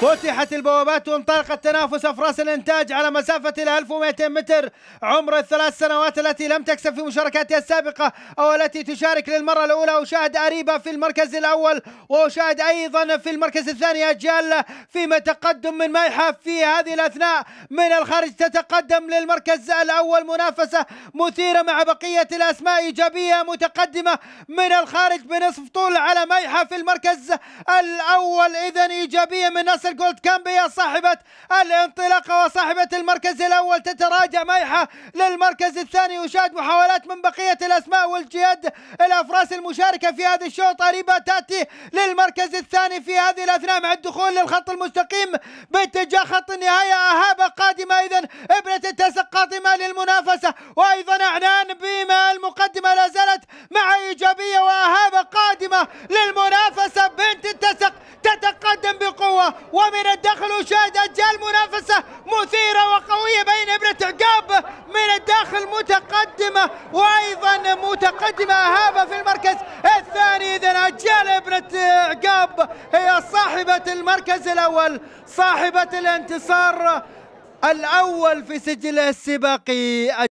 فتحت البوابات وانطلق التنافس أفراس الإنتاج على مسافة ال 1200 متر عمر الثلاث سنوات التي لم تكسب في مشاركاتها السابقة أو التي تشارك للمرة الأولى أشاهد اريبا في المركز الأول وأشاهد أيضا في المركز الثاني أجيال فيما تقدم من مايحة في هذه الأثناء من الخارج تتقدم للمركز الأول منافسة مثيرة مع بقية الأسماء إيجابية متقدمة من الخارج بنصف طول على مايحة في المركز الأول إذا إيجابية من نصر الجولد كامبيا صاحبة الانطلاقة وصاحبة المركز الأول تتراجع ميحة للمركز الثاني يشاهد محاولات من بقية الأسماء والجياد الأفراس المشاركة في هذه الشوط أريبا تأتي للمركز الثاني في هذه الأثناء مع الدخول للخط المستقيم باتجاه خط النهاية أهابة قادمة إذا ابنة التسق قادمة للمنافسة وأيضا أعنان بما المقدمة لا زالت مع إيجابية وأهابة قادمة للمنافسة من الداخل وشاهد جاء منافسة مثيرة وقوية بين ابنة عقاب من الداخل متقدمة وأيضا متقدمة هابة في المركز الثاني إذا أجال ابنة عقاب هي صاحبة المركز الأول صاحبة الانتصار الأول في سجل السباقي